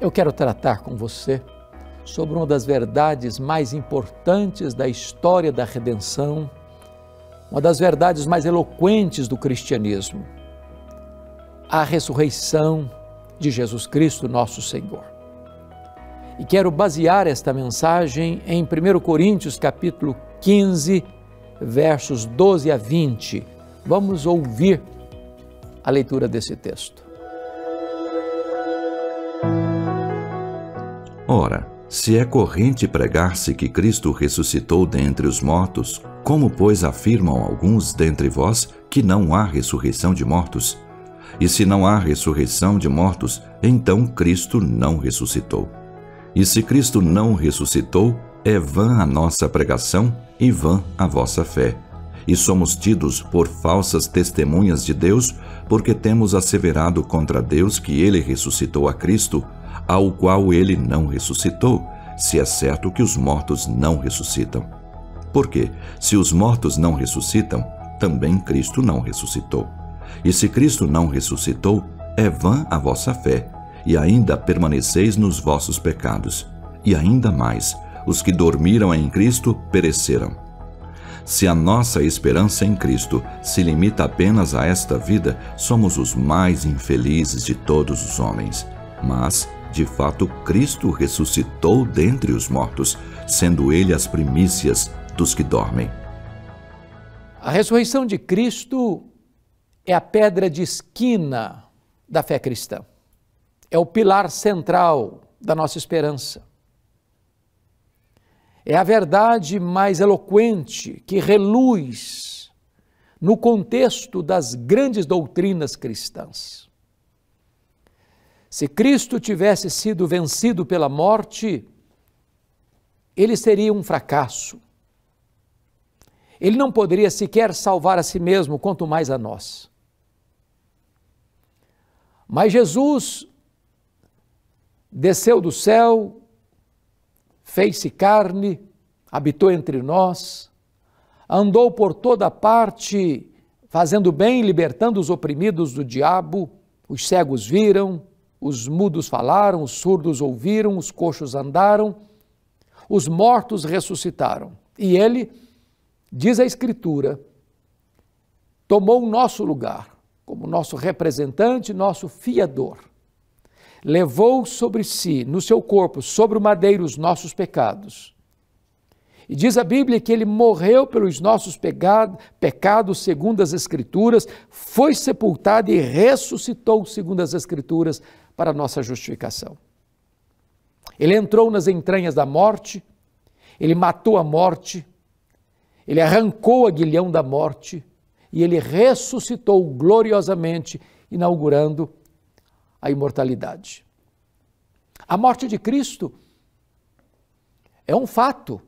Eu quero tratar com você sobre uma das verdades mais importantes da história da redenção, uma das verdades mais eloquentes do cristianismo, a ressurreição de Jesus Cristo, nosso Senhor. E quero basear esta mensagem em 1 Coríntios capítulo 15, versos 12 a 20. Vamos ouvir a leitura desse texto. Ora, se é corrente pregar-se que Cristo ressuscitou dentre os mortos, como, pois, afirmam alguns dentre vós que não há ressurreição de mortos? E se não há ressurreição de mortos, então Cristo não ressuscitou. E se Cristo não ressuscitou, é vã a nossa pregação e vã a vossa fé. E somos tidos por falsas testemunhas de Deus, porque temos asseverado contra Deus que ele ressuscitou a Cristo, ao qual ele não ressuscitou, se é certo que os mortos não ressuscitam. Porque, se os mortos não ressuscitam, também Cristo não ressuscitou. E se Cristo não ressuscitou, é vã a vossa fé, e ainda permaneceis nos vossos pecados. E ainda mais, os que dormiram em Cristo pereceram. Se a nossa esperança em Cristo se limita apenas a esta vida, somos os mais infelizes de todos os homens. Mas, de fato, Cristo ressuscitou dentre os mortos, sendo ele as primícias dos que dormem. A ressurreição de Cristo é a pedra de esquina da fé cristã. É o pilar central da nossa esperança. É a verdade mais eloquente que reluz no contexto das grandes doutrinas cristãs. Se Cristo tivesse sido vencido pela morte, ele seria um fracasso. Ele não poderia sequer salvar a si mesmo, quanto mais a nós. Mas Jesus desceu do céu, fez-se carne, habitou entre nós, andou por toda parte, fazendo bem, libertando os oprimidos do diabo, os cegos viram, os mudos falaram, os surdos ouviram, os coxos andaram, os mortos ressuscitaram. E ele, diz a Escritura, tomou o nosso lugar, como nosso representante, nosso fiador. Levou sobre si, no seu corpo, sobre o madeiro, os nossos pecados e diz a Bíblia que ele morreu pelos nossos pecados, segundo as Escrituras, foi sepultado e ressuscitou, segundo as Escrituras, para nossa justificação. Ele entrou nas entranhas da morte, ele matou a morte, ele arrancou a guilhão da morte e ele ressuscitou gloriosamente, inaugurando a imortalidade. A morte de Cristo é um fato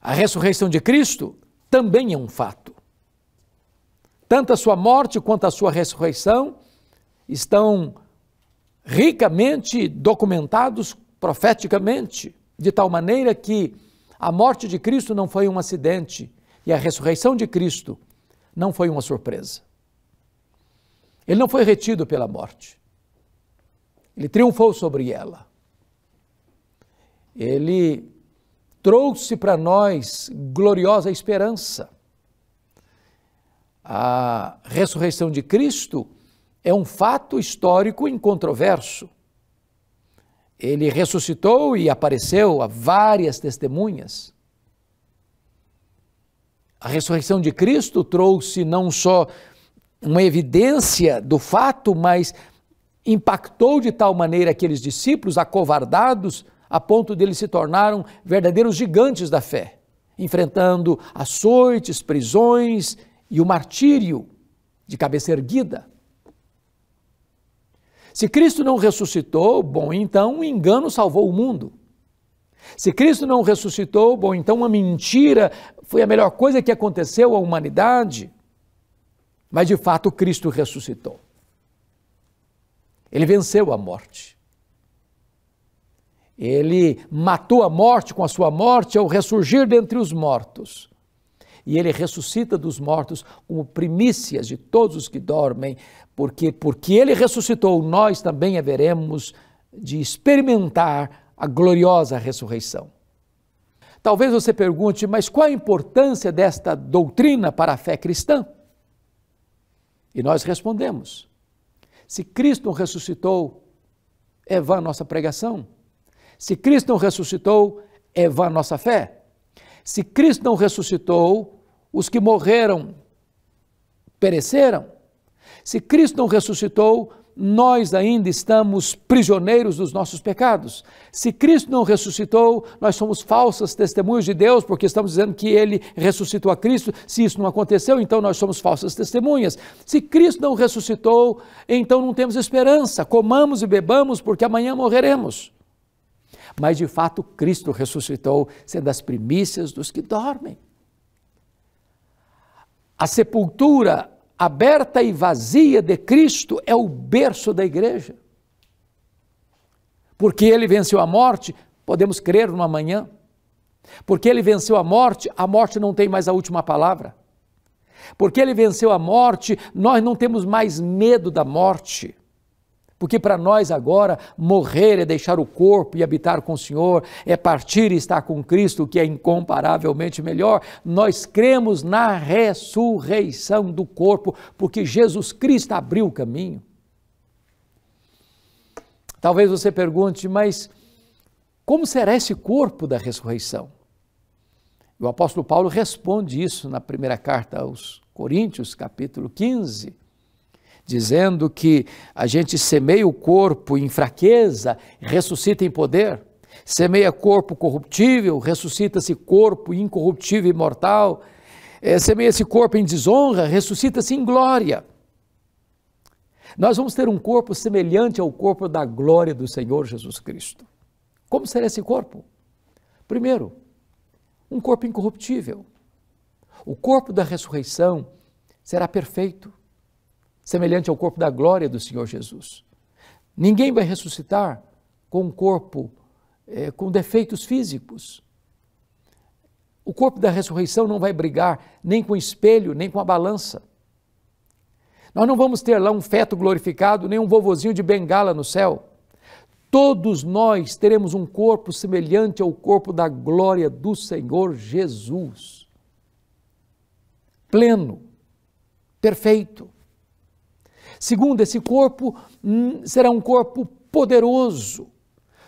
a ressurreição de Cristo também é um fato. Tanto a sua morte quanto a sua ressurreição estão ricamente documentados profeticamente, de tal maneira que a morte de Cristo não foi um acidente e a ressurreição de Cristo não foi uma surpresa. Ele não foi retido pela morte. Ele triunfou sobre ela. Ele trouxe para nós gloriosa esperança. A ressurreição de Cristo é um fato histórico incontroverso. Ele ressuscitou e apareceu a várias testemunhas. A ressurreição de Cristo trouxe não só uma evidência do fato, mas impactou de tal maneira aqueles discípulos acovardados a ponto de eles se tornaram verdadeiros gigantes da fé, enfrentando açoites, prisões e o martírio de cabeça erguida. Se Cristo não ressuscitou, bom, então um engano salvou o mundo. Se Cristo não ressuscitou, bom, então uma mentira foi a melhor coisa que aconteceu à humanidade. Mas de fato Cristo ressuscitou. Ele venceu a morte. Ele matou a morte com a sua morte ao ressurgir dentre os mortos. E ele ressuscita dos mortos como primícias de todos os que dormem, porque porque ele ressuscitou, nós também haveremos de experimentar a gloriosa ressurreição. Talvez você pergunte, mas qual a importância desta doutrina para a fé cristã? E nós respondemos: se Cristo ressuscitou, é vã a nossa pregação? Se Cristo não ressuscitou, é vã nossa fé. Se Cristo não ressuscitou, os que morreram pereceram. Se Cristo não ressuscitou, nós ainda estamos prisioneiros dos nossos pecados. Se Cristo não ressuscitou, nós somos falsas testemunhas de Deus, porque estamos dizendo que Ele ressuscitou a Cristo. Se isso não aconteceu, então nós somos falsas testemunhas. Se Cristo não ressuscitou, então não temos esperança. Comamos e bebamos, porque amanhã morreremos mas de fato Cristo ressuscitou, sendo as primícias dos que dormem. A sepultura aberta e vazia de Cristo é o berço da igreja. Porque ele venceu a morte, podemos crer no amanhã. Porque ele venceu a morte, a morte não tem mais a última palavra. Porque ele venceu a morte, nós não temos mais medo da morte. Porque para nós agora, morrer é deixar o corpo e habitar com o Senhor, é partir e estar com Cristo, que é incomparavelmente melhor. Nós cremos na ressurreição do corpo, porque Jesus Cristo abriu o caminho. Talvez você pergunte, mas como será esse corpo da ressurreição? O apóstolo Paulo responde isso na primeira carta aos Coríntios, capítulo 15 dizendo que a gente semeia o corpo em fraqueza, ressuscita em poder. Semeia corpo corruptível, ressuscita-se corpo incorruptível e mortal. É, semeia esse corpo em desonra, ressuscita-se em glória. Nós vamos ter um corpo semelhante ao corpo da glória do Senhor Jesus Cristo. Como será esse corpo? Primeiro, um corpo incorruptível. O corpo da ressurreição será perfeito, semelhante ao corpo da glória do Senhor Jesus. Ninguém vai ressuscitar com um corpo é, com defeitos físicos. O corpo da ressurreição não vai brigar nem com o espelho, nem com a balança. Nós não vamos ter lá um feto glorificado, nem um vovozinho de bengala no céu. Todos nós teremos um corpo semelhante ao corpo da glória do Senhor Jesus. Pleno, perfeito. Segundo, esse corpo hum, será um corpo poderoso.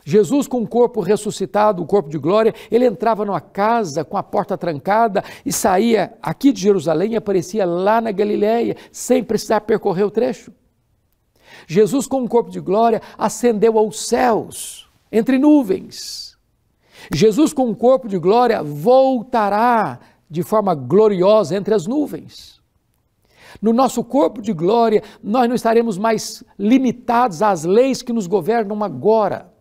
Jesus, com o corpo ressuscitado, o corpo de glória, ele entrava numa casa com a porta trancada e saía aqui de Jerusalém e aparecia lá na Galiléia, sem precisar percorrer o trecho. Jesus, com o corpo de glória, ascendeu aos céus, entre nuvens. Jesus, com o corpo de glória, voltará de forma gloriosa entre as nuvens. No nosso corpo de glória, nós não estaremos mais limitados às leis que nos governam agora.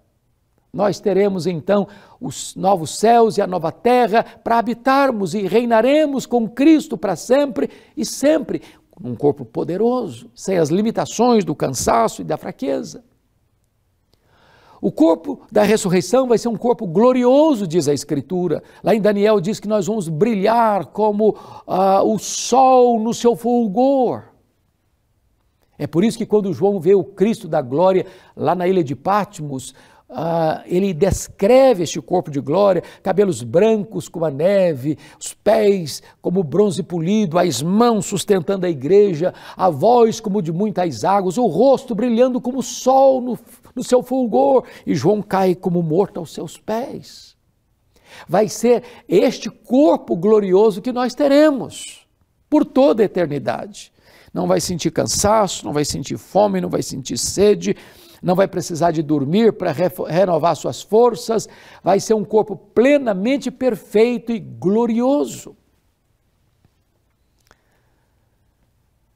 Nós teremos então os novos céus e a nova terra para habitarmos e reinaremos com Cristo para sempre e sempre, num corpo poderoso, sem as limitações do cansaço e da fraqueza. O corpo da ressurreição vai ser um corpo glorioso, diz a Escritura. Lá em Daniel diz que nós vamos brilhar como ah, o sol no seu fulgor. É por isso que quando João vê o Cristo da glória lá na ilha de Patmos, ah, ele descreve este corpo de glória, cabelos brancos como a neve, os pés como bronze polido, as mãos sustentando a igreja, a voz como de muitas águas, o rosto brilhando como o sol no no seu fulgor, e João cai como morto aos seus pés. Vai ser este corpo glorioso que nós teremos por toda a eternidade. Não vai sentir cansaço, não vai sentir fome, não vai sentir sede, não vai precisar de dormir para renovar suas forças, vai ser um corpo plenamente perfeito e glorioso.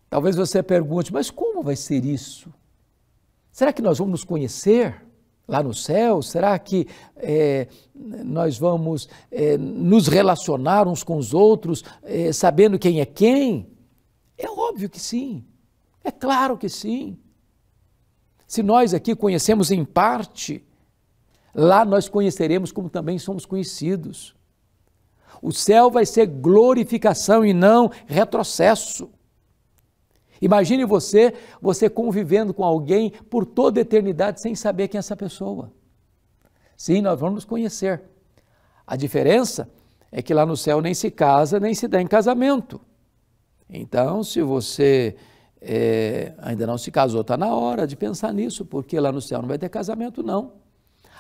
Talvez você pergunte, mas como vai ser isso? Será que nós vamos nos conhecer lá no céu? Será que é, nós vamos é, nos relacionar uns com os outros, é, sabendo quem é quem? É óbvio que sim. É claro que sim. Se nós aqui conhecemos em parte, lá nós conheceremos como também somos conhecidos. O céu vai ser glorificação e não retrocesso. Imagine você, você convivendo com alguém por toda a eternidade sem saber quem é essa pessoa. Sim, nós vamos nos conhecer. A diferença é que lá no céu nem se casa, nem se dá em casamento. Então, se você é, ainda não se casou, está na hora de pensar nisso, porque lá no céu não vai ter casamento, não.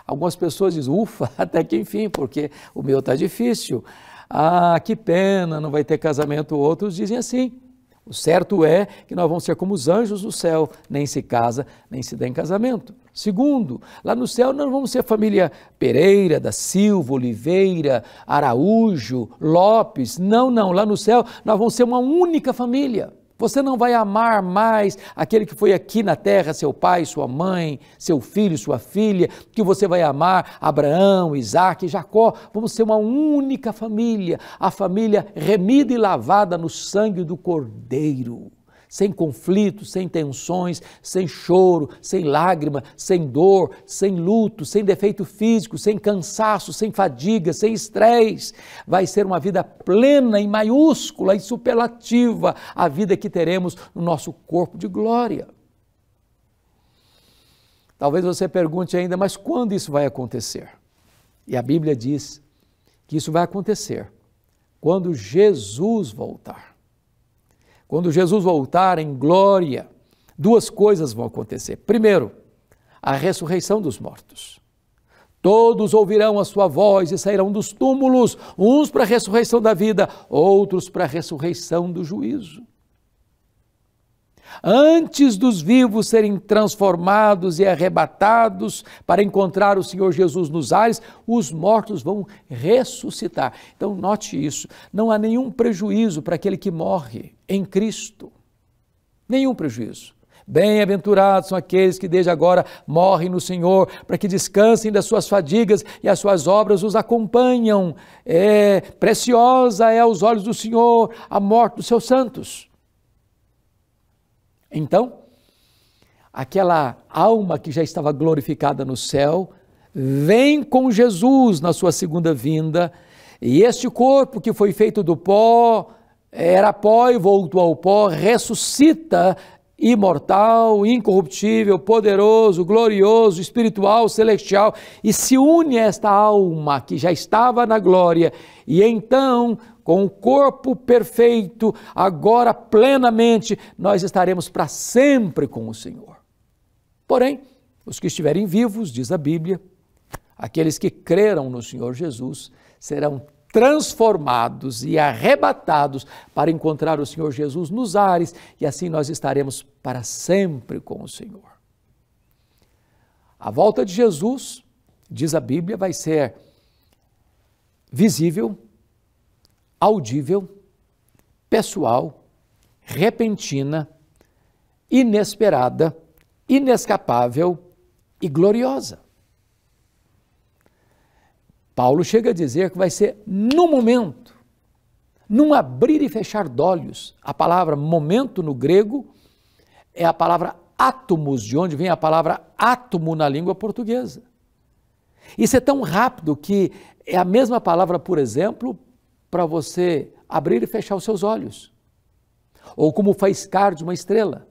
Algumas pessoas dizem, ufa, até que enfim, porque o meu está difícil. Ah, que pena, não vai ter casamento. Outros dizem assim. O certo é que nós vamos ser como os anjos do céu, nem se casa, nem se dá em casamento. Segundo, lá no céu nós vamos ser família Pereira, da Silva, Oliveira, Araújo, Lopes. Não, não, lá no céu nós vamos ser uma única família. Você não vai amar mais aquele que foi aqui na terra, seu pai, sua mãe, seu filho, sua filha, que você vai amar Abraão, Isaac, Jacó. Vamos ser uma única família, a família remida e lavada no sangue do Cordeiro sem conflitos, sem tensões, sem choro, sem lágrima, sem dor, sem luto, sem defeito físico, sem cansaço, sem fadiga, sem estresse. Vai ser uma vida plena e maiúscula e superlativa, a vida que teremos no nosso corpo de glória. Talvez você pergunte ainda, mas quando isso vai acontecer? E a Bíblia diz que isso vai acontecer quando Jesus voltar. Quando Jesus voltar em glória, duas coisas vão acontecer. Primeiro, a ressurreição dos mortos. Todos ouvirão a sua voz e sairão dos túmulos, uns para a ressurreição da vida, outros para a ressurreição do juízo. Antes dos vivos serem transformados e arrebatados para encontrar o Senhor Jesus nos ares, os mortos vão ressuscitar. Então, note isso: não há nenhum prejuízo para aquele que morre em Cristo. Nenhum prejuízo. Bem-aventurados são aqueles que desde agora morrem no Senhor, para que descansem das suas fadigas e as suas obras os acompanham. É, preciosa é aos olhos do Senhor a morte dos seus santos. Então, aquela alma que já estava glorificada no céu, vem com Jesus na sua segunda vinda, e este corpo que foi feito do pó, era pó e voltou ao pó, ressuscita imortal, incorruptível, poderoso, glorioso, espiritual, celestial, e se une a esta alma que já estava na glória, e então, com o corpo perfeito, agora plenamente, nós estaremos para sempre com o Senhor. Porém, os que estiverem vivos, diz a Bíblia, aqueles que creram no Senhor Jesus, serão transformados e arrebatados para encontrar o Senhor Jesus nos ares, e assim nós estaremos para sempre com o Senhor. A volta de Jesus, diz a Bíblia, vai ser visível, audível, pessoal, repentina, inesperada, inescapável e gloriosa. Paulo chega a dizer que vai ser no momento, num abrir e fechar de olhos. A palavra momento no grego é a palavra átomos, de onde vem a palavra átomo na língua portuguesa. Isso é tão rápido que é a mesma palavra, por exemplo, para você abrir e fechar os seus olhos, ou como faiscar de uma estrela,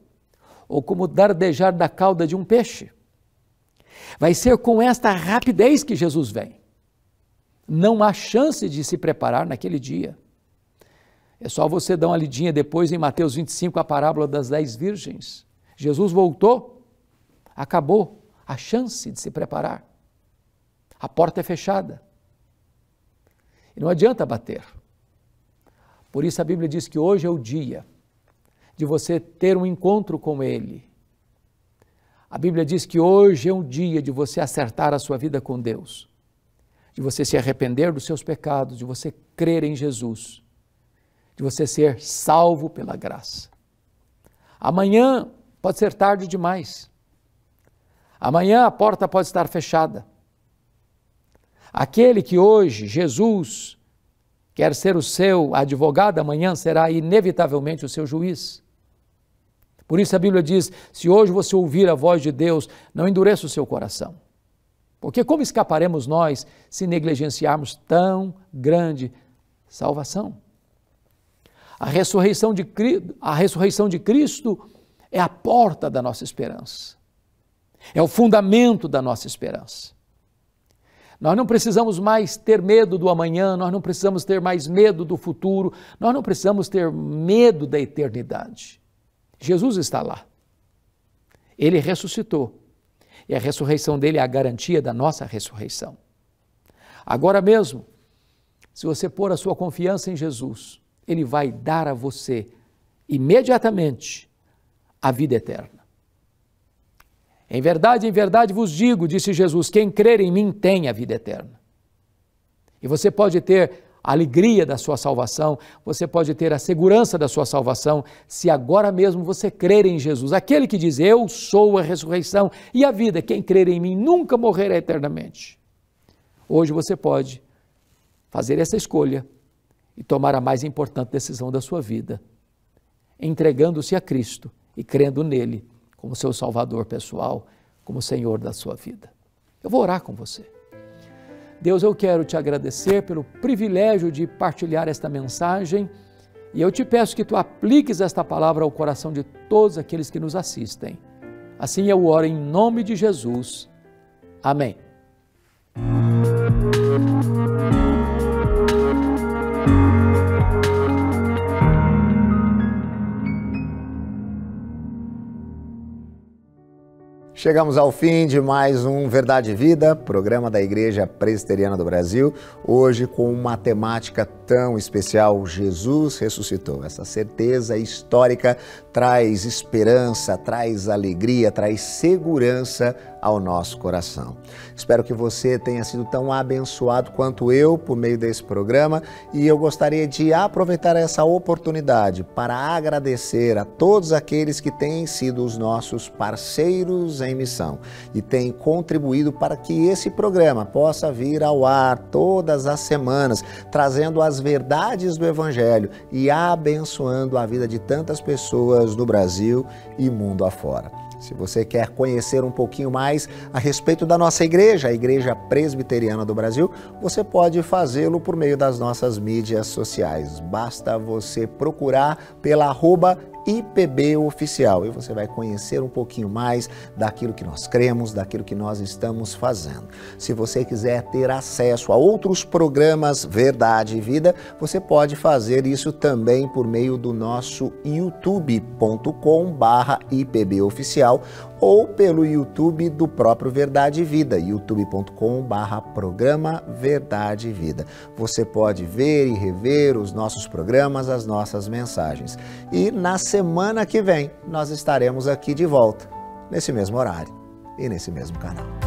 ou como dardejar da cauda de um peixe. Vai ser com esta rapidez que Jesus vem. Não há chance de se preparar naquele dia. É só você dar uma lidinha depois em Mateus 25, a parábola das dez virgens. Jesus voltou, acabou a chance de se preparar. A porta é fechada. E não adianta bater. Por isso a Bíblia diz que hoje é o dia de você ter um encontro com Ele. A Bíblia diz que hoje é um dia de você acertar a sua vida com Deus de você se arrepender dos seus pecados, de você crer em Jesus, de você ser salvo pela graça. Amanhã pode ser tarde demais. Amanhã a porta pode estar fechada. Aquele que hoje, Jesus, quer ser o seu advogado, amanhã será inevitavelmente o seu juiz. Por isso a Bíblia diz: se hoje você ouvir a voz de Deus, não endureça o seu coração. Porque como escaparemos nós se negligenciarmos tão grande salvação? A ressurreição de, a ressurreição de Cristo é a porta da nossa esperança. É o fundamento da nossa esperança. Nós não precisamos mais ter medo do amanhã, nós não precisamos ter mais medo do futuro, nós não precisamos ter medo da eternidade. Jesus está lá. Ele ressuscitou e a ressurreição dele é a garantia da nossa ressurreição. Agora mesmo, se você pôr a sua confiança em Jesus, ele vai dar a você imediatamente a vida eterna. Em verdade, em verdade vos digo, disse Jesus, quem crer em mim tem a vida eterna. E você pode ter a alegria da sua salvação, você pode ter a segurança da sua salvação, se agora mesmo você crer em Jesus, aquele que diz: Eu sou a ressurreição e a vida, quem crer em mim nunca morrerá eternamente. Hoje você pode fazer essa escolha e tomar a mais importante decisão da sua vida, entregando-se a Cristo e crendo nele como seu Salvador pessoal, como Senhor da sua vida. Eu vou orar com você. Deus, eu quero te agradecer pelo privilégio de partilhar esta mensagem e eu te peço que tu apliques esta palavra ao coração de todos aqueles que nos assistem. Assim eu oro em nome de Jesus. Amém. Chegamos ao fim de mais um Verdade e Vida, programa da Igreja Presbiteriana do Brasil, hoje com uma temática tão especial, Jesus ressuscitou. Essa certeza histórica traz esperança, traz alegria, traz segurança ao nosso coração. Espero que você tenha sido tão abençoado quanto eu por meio desse programa e eu gostaria de aproveitar essa oportunidade para agradecer a todos aqueles que têm sido os nossos parceiros em missão e têm contribuído para que esse programa possa vir ao ar todas as semanas, trazendo as verdades do Evangelho e abençoando a vida de tantas pessoas no Brasil e mundo afora. Se você quer conhecer um pouquinho mais a respeito da nossa igreja, a Igreja Presbiteriana do Brasil, você pode fazê-lo por meio das nossas mídias sociais. Basta você procurar pela arroba IPB Oficial e você vai conhecer um pouquinho mais daquilo que nós cremos, daquilo que nós estamos fazendo. Se você quiser ter acesso a outros programas Verdade e Vida, você pode fazer isso também por meio do nosso youtube.com/ipboficial ou pelo YouTube do próprio Verdade e Vida, youtube.com/programa Verdade e Vida. Você pode ver e rever os nossos programas, as nossas mensagens. E nas semana que vem nós estaremos aqui de volta, nesse mesmo horário e nesse mesmo canal.